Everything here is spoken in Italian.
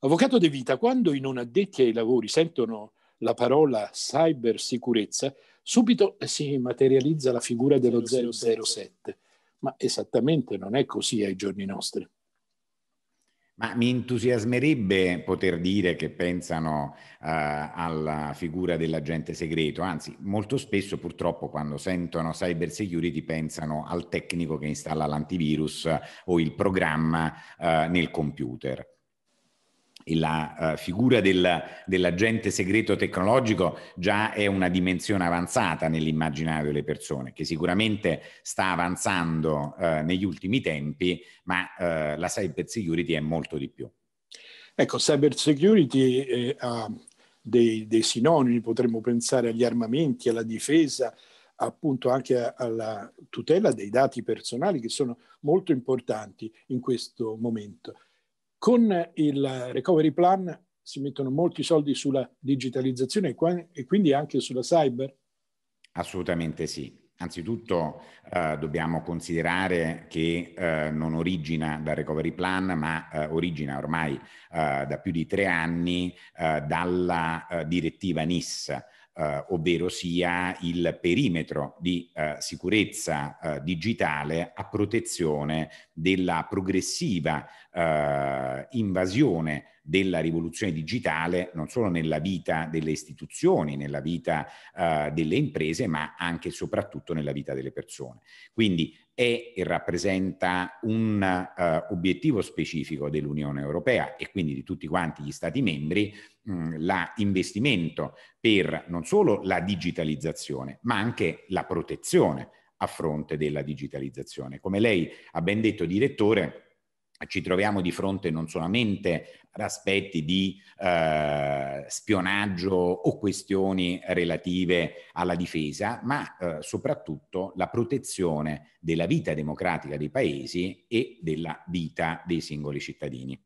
Avvocato De Vita, quando i non addetti ai lavori sentono la parola cybersicurezza, subito si materializza la figura dello 007, ma esattamente non è così ai giorni nostri. Ma mi entusiasmerebbe poter dire che pensano eh, alla figura dell'agente segreto, anzi molto spesso purtroppo quando sentono cyber security pensano al tecnico che installa l'antivirus o il programma eh, nel computer la uh, figura del, dell'agente segreto tecnologico già è una dimensione avanzata nell'immaginario delle persone, che sicuramente sta avanzando uh, negli ultimi tempi, ma uh, la cyber security è molto di più. Ecco, cyber security ha dei, dei, sinonimi, potremmo pensare agli armamenti, alla difesa, appunto anche alla tutela dei dati personali che sono molto importanti in questo momento. Con il recovery plan si mettono molti soldi sulla digitalizzazione e quindi anche sulla cyber? Assolutamente sì. Anzitutto eh, dobbiamo considerare che eh, non origina dal recovery plan, ma eh, origina ormai eh, da più di tre anni eh, dalla eh, direttiva NIS eh, ovvero sia il perimetro di eh, sicurezza eh, digitale a protezione della progressiva eh, invasione della rivoluzione digitale non solo nella vita delle istituzioni, nella vita eh, delle imprese, ma anche e soprattutto nella vita delle persone. Quindi è e rappresenta un uh, obiettivo specifico dell'Unione Europea e quindi di tutti quanti gli Stati membri mm, l'investimento per non solo la digitalizzazione, ma anche la protezione a fronte della digitalizzazione. Come lei ha ben detto, direttore, ci troviamo di fronte non solamente ad aspetti di eh, spionaggio o questioni relative alla difesa, ma eh, soprattutto la protezione della vita democratica dei paesi e della vita dei singoli cittadini.